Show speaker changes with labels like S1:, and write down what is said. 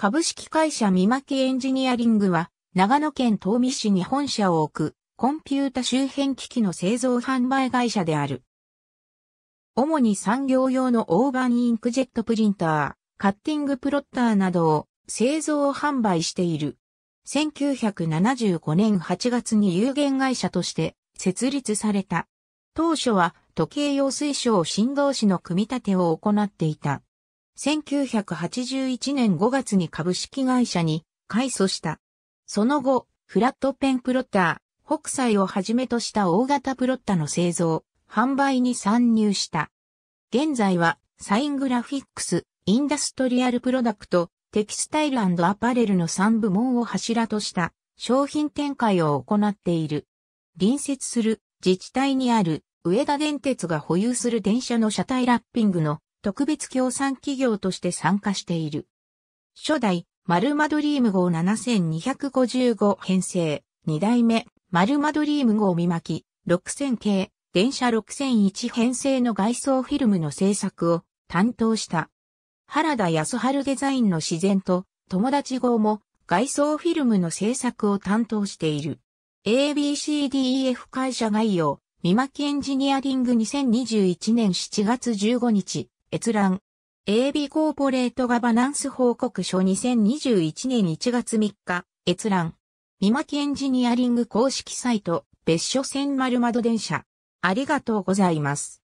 S1: 株式会社三巻エンジニアリングは、長野県東美市に本社を置く、コンピュータ周辺機器の製造販売会社である。主に産業用のオーバンインクジェットプリンター、カッティングプロッターなどを製造販売している。1975年8月に有限会社として設立された。当初は時計用水晶振動子の組み立てを行っていた。1981年5月に株式会社に改組した。その後、フラットペンプロッター、北斎をはじめとした大型プロッタの製造、販売に参入した。現在は、サイングラフィックス、インダストリアルプロダクト、テキスタイルアパレルの3部門を柱とした商品展開を行っている。隣接する自治体にある上田電鉄が保有する電車の車体ラッピングの特別協賛企業として参加している。初代、マルマドリーム号7255編成、二代目、マルマドリーム号見巻き、6000系、電車6001編成の外装フィルムの制作を担当した。原田康春デザインの自然と、友達号も外装フィルムの制作を担当している。ABCDEF 会社概要、見巻きエンジニアリング2021年7月15日。閲覧。AB コーポレートガバナンス報告書2021年1月3日、閲覧。三巻エンジニアリング公式サイト、別所線丸窓電車。ありがとうございます。